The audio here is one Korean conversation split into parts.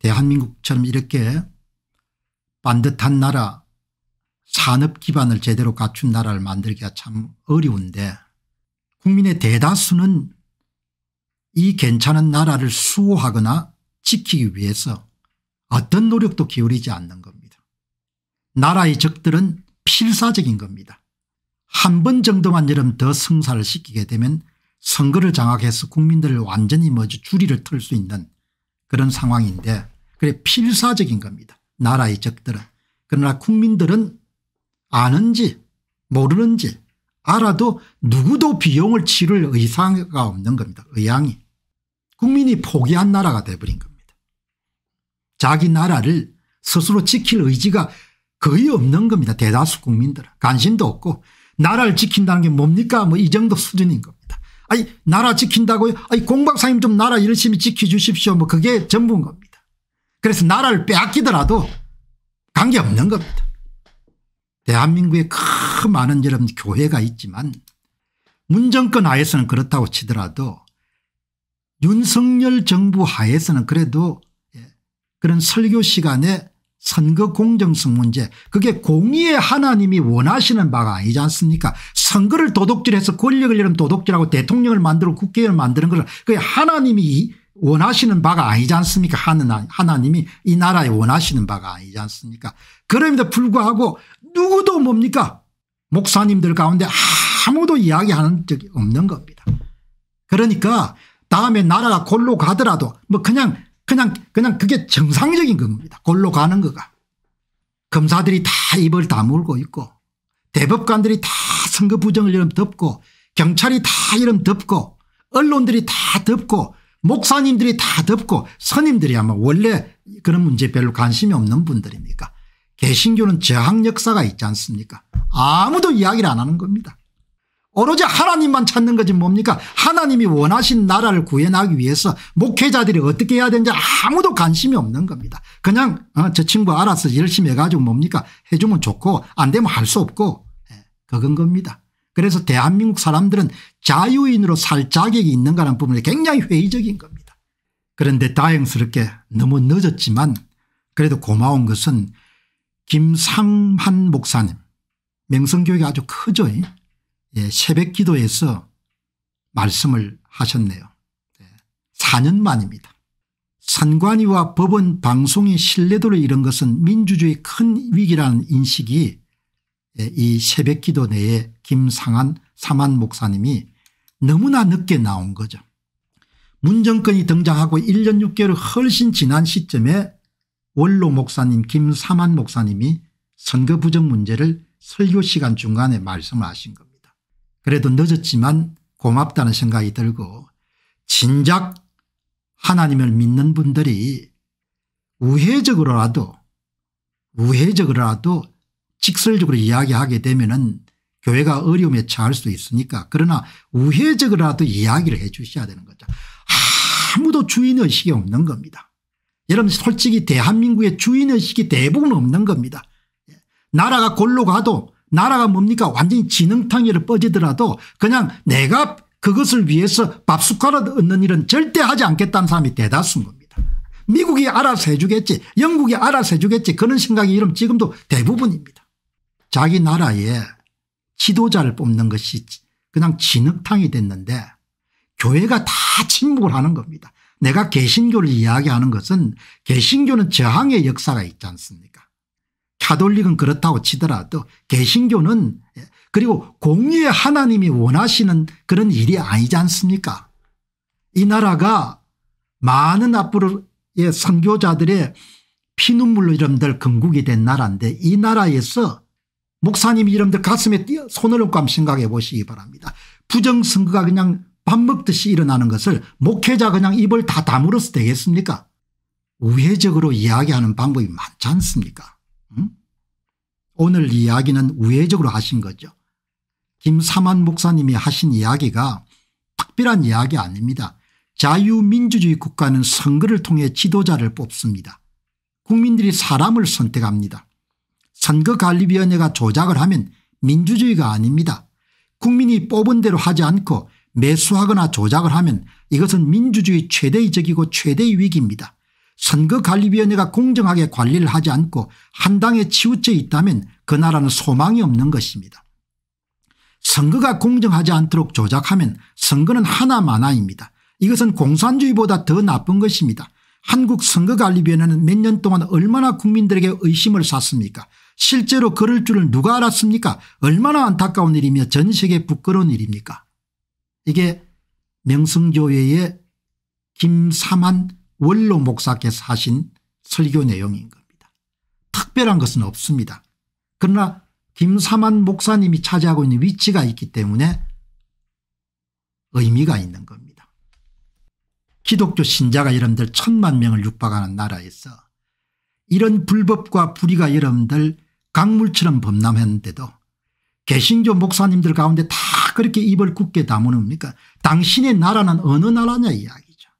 대한민국처럼 이렇게 반듯한 나라 산업 기반을 제대로 갖춘 나라를 만들기가 참 어려운데 국민의 대다수는 이 괜찮은 나라를 수호하거나 지키기 위해서 어떤 노력도 기울이지 않는 겁니다. 나라의 적들은 필사적인 겁니다. 한 번 정도만 여름 더승사를 시키게 되면 선거를 장악해서 국민들을 완전히 뭐지 줄이를 틀 수 있는 그런 상황인데 그래 필사적인 겁니다. 나라의 적들은. 그러나 국민들은 아는지 모르는지 알아도 누구도 비용을 치를 의사가 없는 겁니다. 의향이. 국민이 포기한 나라가 돼버린 겁니다. 자기 나라를 스스로 지킬 의지가 거의 없는 겁니다. 대다수 국민들은. 관심도 없고 나라를 지킨다는 게 뭡니까 뭐 이 정도 수준인 겁니다. 아니 나라 지킨다고요? 아니 공박사님 좀 나라 열심히 지켜주십시오. 뭐 그게 전부인 겁니다. 그래서 나라를 빼앗기더라도 관계없는 겁니다. 대한민국에 크 많은 여러 교회가 있지만 문정권 하에서는 그렇다고 치더라도 윤석열 정부 하에서는 그래도 예, 그런 설교 시간에 선거 공정성 문제 그게 공의의 하나님이 원하시는 바가 아니지 않습니까 선거를 도둑질해서 권력을 잃으면 도둑질하고 대통령을 만들고 국회의원을 만드는 것을 그게 하나님이 원하시는 바가 아니지 않습니까 하나, 하나님이 이 나라에 원하시는 바가 아니지 않습니까 그럼에도 불구하고 누구도 뭡니까 목사님들 가운데 아무도 이야기하는 적이 없는 겁니다 그러니까 다음에 나라가 골로 가더라도 뭐 그냥 그냥 그냥 그게 정상적인 겁니다 골로 가는 거가 검사들이 다 입을 다물고 있고 대법관들이 다 선거 부정을 이름 덮고 경찰이 다 이름 덮고 언론들이 다 덮고 목사님들이 다 덮고 선임들이 아마 원래 그런 문제 별로 관심이 없는 분들입니까 개신교는 저항 역사가 있지 않습니까 아무도 이야기를 안 하는 겁니다. 오로지 하나님만 찾는 것이 뭡니까 하나님이 원하신 나라를 구해나기 위해서 목회자들이 어떻게 해야 되는지 아무도 관심이 없는 겁니다. 그냥 어, 저 친구 알아서 열심히 해가지고 뭡니까 해주면 좋고 안 되면 할 수 없고 예, 그건 겁니다. 그래서 대한민국 사람들은 자유인으로 살 자격이 있는가라는 부분이 굉장히 회의적인 겁니다. 그런데 다행스럽게 너무 늦었지만 그래도 고마운 것은 김상환 목사님 명성교회가 아주 크죠. 예, 새벽 기도에서 말씀을 하셨네요. 4년 예, 만입니다. 선관위와 법원 방송의 신뢰도를 잃은 것은 민주주의의 큰 위기라는 인식이 예, 이 새벽 기도 내에 김상한 사만 목사님이 너무나 늦게 나온 거죠. 문정권이 등장하고 1년 6개월 훨씬 지난 시점에 원로 목사님 김사만 목사님이 선거 부정 문제를 설교 시간 중간에 말씀하신 을 겁니다. 그래도 늦었지만 고맙다는 생각이 들고 진작 하나님을 믿는 분들이 우회적으로라도 우회적으로라도 직설적으로 이야기하게 되면은 교회가 어려움에 처할 수도 있으니까 그러나 우회적으로라도 이야기를 해 주셔야 되는 거죠. 아무도 주인의식이 없는 겁니다. 여러분 솔직히 대한민국의 주인의식이 대부분 없는 겁니다. 예. 나라가 골로 가도 나라가 뭡니까 완전히 진흥탕이로 빠지더라도 그냥 내가 그것을 위해서 밥 숟가락 얻는 일은 절대 하지 않겠다는 사람이 대다수인 겁니다. 미국이 알아서 해주겠지 영국이 알아서 해주겠지 그런 생각이 이름 지금도 대부분입니다. 자기 나라의 지도자를 뽑는 것이 그냥 진흙탕이 됐는데 교회가 다 침묵을 하는 겁니다. 내가 개신교를 이야기하는 것은 개신교는 저항의 역사가 있지 않습니까 카톨릭은 그렇다고 치더라도 개신교는 그리고 공의의 하나님이 원하시는 그런 일이 아니지 않습니까 이 나라가 많은 앞으로의 선교자들의 피눈물로 이름들 건국이 된 나라인데 이 나라에서 목사님 이름들 가슴에 띄어 손을 얹고 생각해 보시기 바랍니다. 부정선거가 그냥 밥 먹듯이 일어나는 것을 목회자 그냥 입을 다 다물어서 되겠습니까 우회적으로 이야기하는 방법이 많지 않습니까 음? 오늘 이야기는 우회적으로 하신 거죠. 김삼만 목사님이 하신 이야기가 특별한 이야기 아닙니다. 자유민주주의 국가는 선거를 통해 지도자를 뽑습니다. 국민들이 사람을 선택합니다. 선거관리위원회가 조작을 하면 민주주의가 아닙니다. 국민이 뽑은 대로 하지 않고 매수하거나 조작을 하면 이것은 민주주의 최대의 적이고 최대의 위기입니다. 선거관리위원회가 공정하게 관리를 하지 않고 한 당에 치우쳐 있다면 그 나라는 소망이 없는 것입니다. 선거가 공정하지 않도록 조작하면 선거는 하나만화입니다. 이것은 공산주의보다 더 나쁜 것입니다. 한국 선거관리위원회는 몇 년 동안 얼마나 국민들에게 의심을 샀습니까 실제로 그럴 줄을 누가 알았습니까 얼마나 안타까운 일이며 전 세계 부끄러운 일입니까 이게 명승교회의 김삼한 원로 목사께서 하신 설교 내용인 겁니다. 특별한 것은 없습니다. 그러나 김삼한 목사님이 차지하고 있는 위치가 있기 때문에 의미가 있는 겁니다. 기독교 신자가 여러분들 천만 명을 육박하는 나라에서 이런 불법과 불의가 여러분들 강물처럼 범람했는데도 개신교 목사님들 가운데 다 그렇게 입을 굳게 다무릅니까 당신의 나라는 어느 나라냐 이야기죠.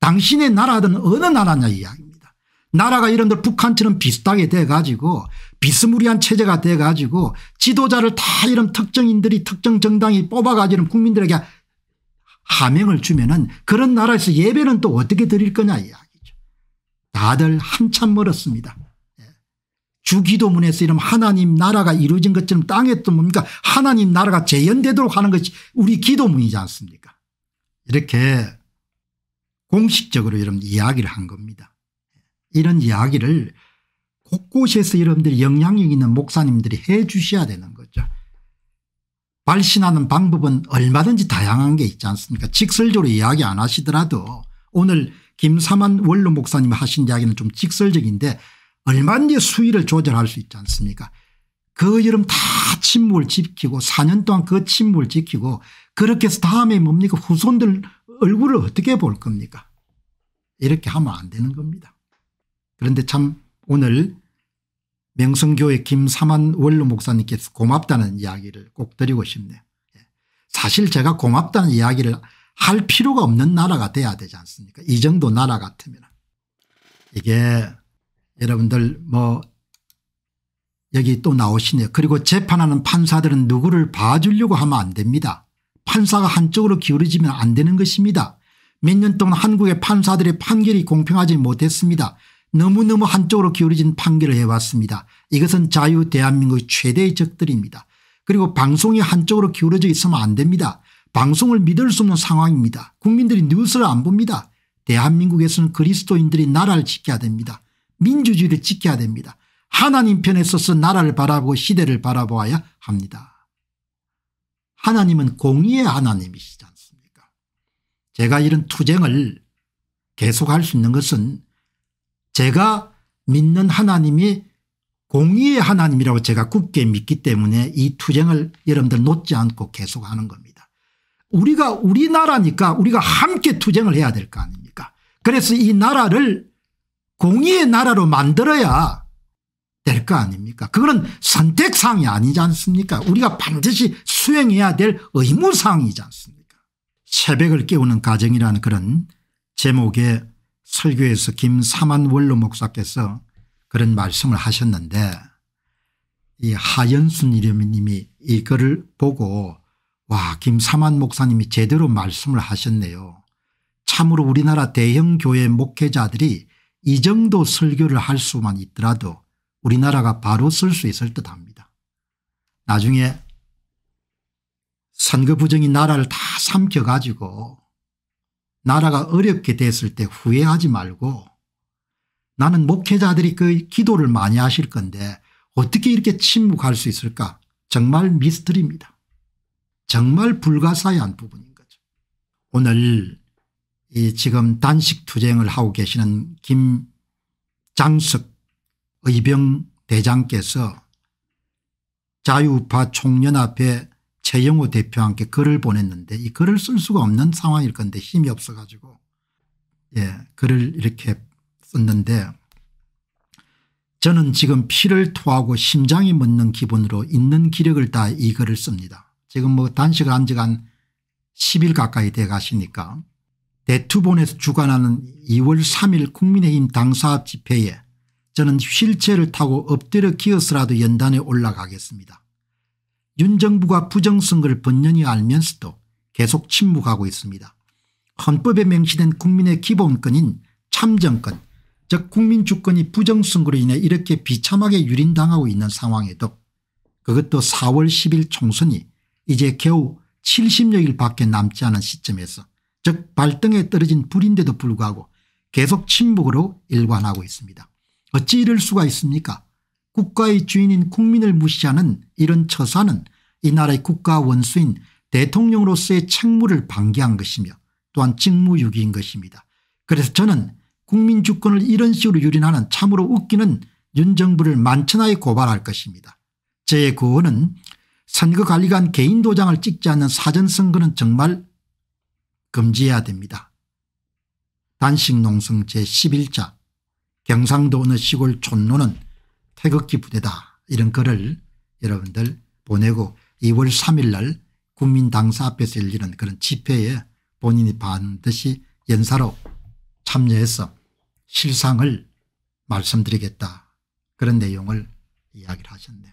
당신의 나라든 어느 나라냐 이야기입니다. 나라가 이런들 북한처럼 비슷하게 돼가지고 비스무리한 체제가 돼가지고 지도자를 다 이런 특정인들이 특정 정당이 뽑아가지고 국민들에게 하명을 주면은 그런 나라에서 예배는 또 어떻게 드릴 거냐 이야기죠. 다들 한참 멀었습니다. 주기도문에서 이런 하나님 나라가 이루어진 것처럼 땅에 또 뭡니까 하나님 나라가 재현되도록 하는 것이 우리 기도문이지 않습니까 이렇게 공식적으로 이런 이야기를 한 겁니다. 이런 이야기를 곳곳에서 여러분들이 영향력 있는 목사님들이 해 주셔야 되는 거죠. 발신하는 방법은 얼마든지 다양한 게 있지 않습니까 직설적으로 이야기 안 하시더라도 오늘 김사만 원로 목사님 하신 이야기는 좀 직설적인데 얼마든지 수위를 조절할 수 있지 않습니까 그 여름 다 침묵을 지키고 4년 동안 그 침묵을 지키고 그렇게 해서 다음에 뭡니까 후손들 얼굴을 어떻게 볼 겁니까 이렇게 하면 안 되는 겁니다. 그런데 참 오늘 명성교회 김삼한 원로 목사님께서 고맙다는 이야기를 꼭 드리고 싶네요. 예. 사실 제가 고맙다는 이야기를 할 필요가 없는 나라가 돼야 되지 않습니까 이 정도 나라 같으면 이게 여러분들 뭐 여기 또 나오시네요. 그리고 재판하는 판사들은 누구를 봐주려고 하면 안 됩니다. 판사가 한쪽으로 기울어지면 안 되는 것입니다. 몇 년 동안 한국의 판사들의 판결이 공평하지 못했습니다. 너무너무 한쪽으로 기울어진 판결을 해왔습니다. 이것은 자유 대한민국의 최대의 적들입니다. 그리고 방송이 한쪽으로 기울어져 있으면 안 됩니다. 방송을 믿을 수 없는 상황입니다. 국민들이 뉴스를 안 봅니다. 대한민국에서는 그리스도인들이 나라를 지켜야 됩니다. 민주주의를 지켜야 됩니다. 하나님 편에 서서 나라를 바라보고 시대를 바라보아야 합니다. 하나님은 공의의 하나님이시지 않습니까 제가 이런 투쟁을 계속할 수 있는 것은 제가 믿는 하나님이 공의의 하나님이라고 제가 굳게 믿기 때문에 이 투쟁을 여러분들 놓지 않고 계속하는 겁니다. 우리가 우리나라니까 우리가 함께 투쟁을 해야 될 거 아닙니까 그래서 이 나라를 공의의 나라로 만들어야 될 거 아닙니까 그거는 선택사항이 아니지 않습니까 우리가 반드시 수행해야 될 의무사항이지 않습니까 새벽을 깨우는 가정이라는 그런 제목의 설교에서 김사만 원로 목사께서 그런 말씀을 하셨는데 이 하연순 이름님이 이 글을 보고 와 김사만 목사님이 제대로 말씀을 하셨네요. 참으로 우리나라 대형 교회 목회자들이 이 정도 설교를 할 수만 있더라도 우리나라가 바로 쓸 수 있을 듯합니다. 나중에 선거 부정이 나라를 다 삼켜가지고 나라가 어렵게 됐을 때 후회하지 말고 나는 목회자들이 그 기도를 많이 하실 건데 어떻게 이렇게 침묵할 수 있을까 정말 미스터리입니다. 정말 불가사의한 부분인 거죠. 오늘 이 지금 단식 투쟁을 하고 계시는 김장석 의병대장께서 자유우파 총연합회 최영호 대표와 함께 글을 보냈는데 이 글을 쓸 수가 없는 상황일 건데 힘이 없어 가지고 예 글을 이렇게 썼는데 저는 지금 피를 토하고 심장이 멎는 기분으로 있는 기력을 다 이 글을 씁니다. 지금 뭐 단식을 한 지가 한 10일 가까이 돼 가시니까 대투본에서 주관하는 2월 3일 국민의힘 당사합 집회에 저는 휠체어를 타고 엎드려 기어서라도 연단에 올라가겠습니다. 윤 정부가 부정선거를 번연히 알면서도 계속 침묵하고 있습니다. 헌법에 명시된 국민의 기본권인 참정권 즉 국민주권이 부정선거로 인해 이렇게 비참하게 유린당하고 있는 상황에도 그것도 4월 10일 총선이 이제 겨우 70여일밖에 남지 않은 시점에서 즉 발등에 떨어진 불인데도 불구하고 계속 침묵으로 일관하고 있습니다. 어찌 이럴 수가 있습니까 국가의 주인인 국민을 무시하는 이런 처사는 이 나라의 국가 원수인 대통령으로서의 책무를 방기한 것이며 또한 직무유기인 것입니다. 그래서 저는 국민 주권을 이런 식으로 유린하는 참으로 웃기는 윤 정부를 만천하에 고발할 것입니다. 제의 구호는 선거관리관 개인 도장을 찍지 않는 사전선거는 정말 금지해야 됩니다. 단식농성 제11자 경상도 어느 시골 촌노는 태극기 부대다 이런 글을 여러분들 보내고 2월 3일 날 국민당사 앞에서 열리는 그런 집회에 본인이 반드시 연사로 참여해서 실상을 말씀드리겠다 그런 내용을 이야기를 하셨네요.